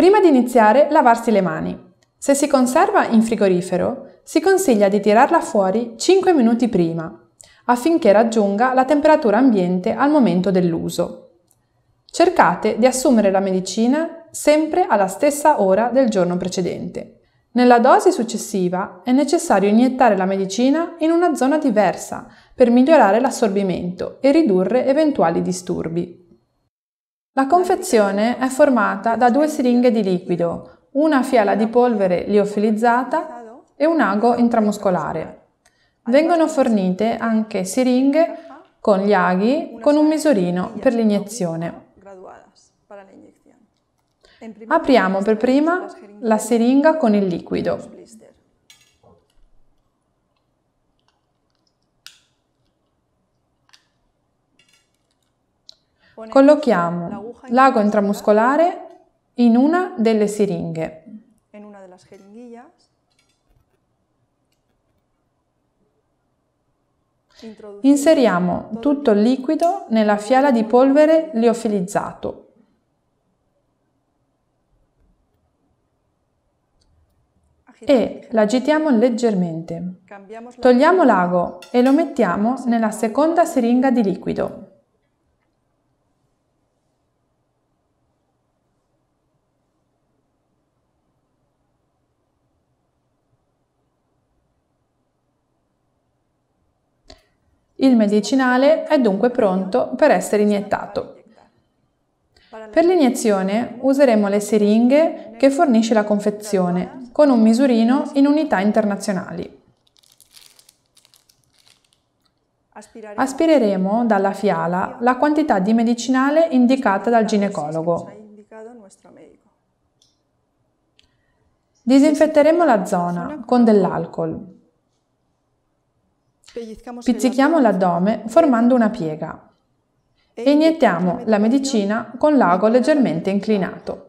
Prima di iniziare, lavarsi le mani. Se si conserva in frigorifero, si consiglia di tirarla fuori 5 minuti prima, affinché raggiunga la temperatura ambiente al momento dell'uso. Cercate di assumere la medicina sempre alla stessa ora del giorno precedente. Nella dose successiva è necessario iniettare la medicina in una zona diversa per migliorare l'assorbimento e ridurre eventuali disturbi. La confezione è formata da due siringhe di liquido, una fiala di polvere liofilizzata e un ago intramuscolare. Vengono fornite anche siringhe con gli aghi con un misurino per l'iniezione. Apriamo per prima la siringa con il liquido. Collochiamo l'ago intramuscolare in una delle siringhe. Inseriamo tutto il liquido nella fiala di polvere liofilizzato. e l'agitiamo leggermente. Togliamo l'ago e lo mettiamo nella seconda siringa di liquido. Il medicinale è dunque pronto per essere iniettato. Per l'iniezione useremo le siringhe che fornisce la confezione con un misurino in unità internazionali. Aspireremo dalla fiala la quantità di medicinale indicata dal ginecologo. Disinfetteremo la zona con dell'alcol Pizzichiamo l'addome formando una piega e iniettiamo la medicina con l'ago leggermente inclinato.